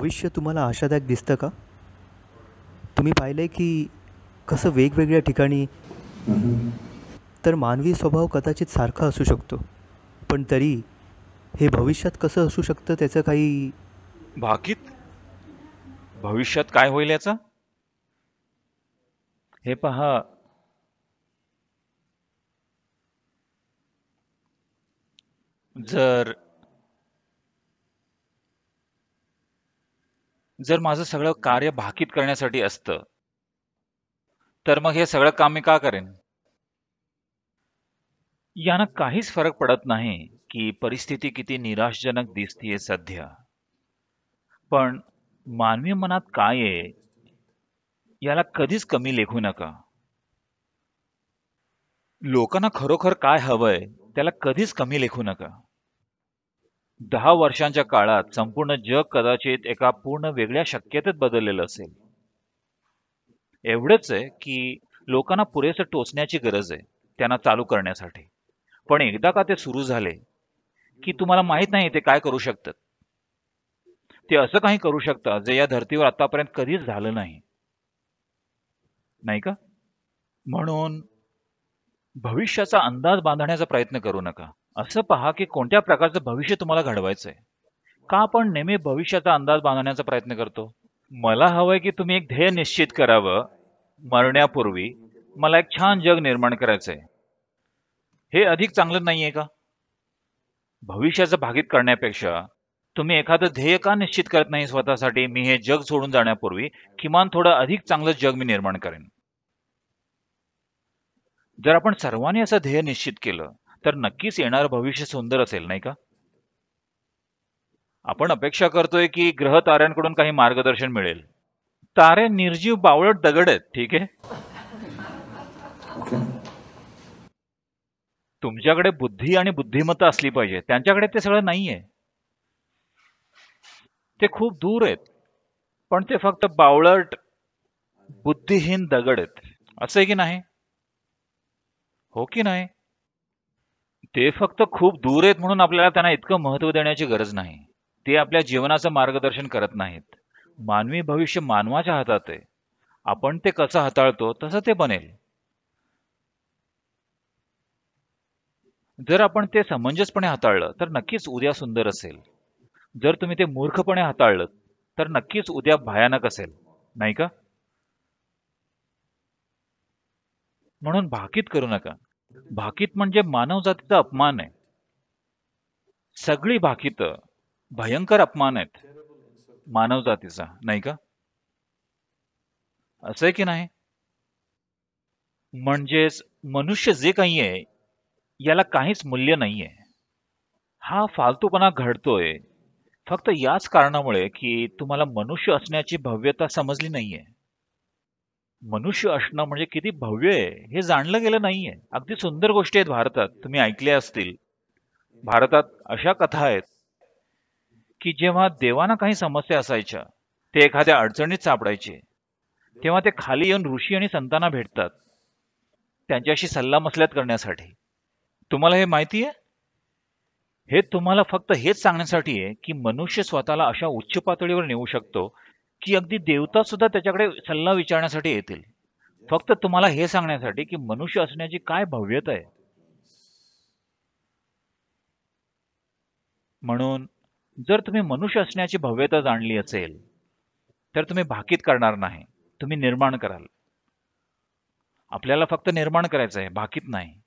भविष्य तुम्हाला आशादायक दिसतं का तुम्ही पाहिलं आहे की कसं वेगवेगळ्या ठिकाणी तर मानवी स्वभाव कदाचित सारखा असू शकतो पण तरी हे भविष्यात कसं असू शकतं त्याचं काही भाकीत भविष्यात काय होईल याचं हे पहा जर जर माझं सगळं कार्य भाकीत करण्यासाठी असतं तर मग हे सगळं काम मी का करेन यानं काहीच फरक पडत नाही की परिस्थिती किती निराशजनक दिसतीये सध्या पण मानवी मनात काय आहे याला कधीच कमी लेखू नका लोकांना खरोखर काय हवंय त्याला कधीच कमी लेखू नका दहा वर्षांच्या काळात संपूर्ण जग कदाचित एका पूर्ण वेगळ्या शक्यतेत बदललेलं असेल एवढंच आहे की लोकांना पुरेसं टोचण्याची गरज आहे त्यांना चालू करण्यासाठी पण एकदा का ते सुरू झाले की तुम्हाला माहीत नाही ते काय करू शकतात ते असं काही करू शकतात जे या धर्तीवर आतापर्यंत कधीच झालं नाही नाही का म्हणून भविष्याचा अंदाज बांधण्याचा प्रयत्न करू नका असं पहा की कोणत्या प्रकारचं भविष्य तुम्हाला आहे का आपण नेहमी भविष्याचा अंदाज बांधण्याचा प्रयत्न करतो मला हवंय की तुम्ही एक ध्येय निश्चित करावं मरण्यापूर्वी मला एक छान जग निर्माण करायचंय हे अधिक चांगलं नाहीये का भविष्याचं भागीत करण्यापेक्षा तुम्ही एखादं ध्येय का निश्चित करत नाही स्वतःसाठी मी हे जग सोडून जाण्यापूर्वी किमान थोडं अधिक चांगलं जग मी निर्माण करेन जर आपण सर्वांनी असं ध्येय निश्चित केलं तर नक्कीच येणार भविष्य सुंदर असेल नाही का आपण अपेक्षा करतोय की ग्रह ताऱ्यांकडून काही मार्गदर्शन मिळेल तारे निर्जीव बावळट दगड आहेत ठीक आहे तुमच्याकडे बुद्धी आणि बुद्धिमत्ता असली पाहिजे त्यांच्याकडे ते सगळं नाहीये ते खूप दूर आहेत पण ते फक्त बावळट बुद्धिहीन दगड आहेत असं की नाही हो की नाही ते फक्त खूप दूर आहेत म्हणून आपल्याला त्यांना इतकं महत्व देण्याची गरज नाही ते आपल्या जीवनाचं मार्गदर्शन करत नाहीत मानवी भविष्य मानवाच्या हातात आहे आपण ते कसं हाताळतो तसं ते बनेल जर आपण ते समंजसपणे हाताळलं तर नक्कीच उद्या सुंदर असेल जर तुम्ही ते मूर्खपणे हाताळलं तर नक्कीच उद्या भयानक असेल नाही का म्हणून भाकीत करू नका भाकित म्हणजे मानवजातीचा अपमान आहे सगळी भाकीत भयंकर अपमान आहेत मानवजातीचा नाही का असं आहे की नाही म्हणजेच मनुष्य जे काही आहे याला काहीच मूल्य नाहीये हा फालतूपणा घडतोय फक्त याच कारणामुळे की तुम्हाला मनुष्य असण्याची भव्यता समजली नाहीये मनुष्य असणं म्हणजे किती भव्य आहे हे जाणलं गेलं नाहीये अगदी सुंदर गोष्टी आहेत भारतात तुम्ही ऐकल्या असतील भारतात अशा कथा आहेत की जेव्हा देवांना काही समस्या असायच्या ते एखाद्या अडचणीत सापडायचे तेव्हा ते खाली येऊन ऋषी आणि संतांना भेटतात त्यांच्याशी मसल्यात करण्यासाठी तुम्हाला हे माहिती आहे हे तुम्हाला फक्त हेच सांगण्यासाठी आहे की मनुष्य स्वतःला अशा उच्च पातळीवर नेऊ शकतो की अगदी देवता सुद्धा त्याच्याकडे सल्ला विचारण्यासाठी येतील फक्त तुम्हाला हे सांगण्यासाठी की मनुष्य असण्याची काय भव्यता आहे म्हणून जर तुम्ही मनुष्य असण्याची भव्यता जाणली असेल तर तुम्ही भाकीत करणार नाही तुम्ही निर्माण कराल आपल्याला फक्त निर्माण करायचं आहे भाकीत नाही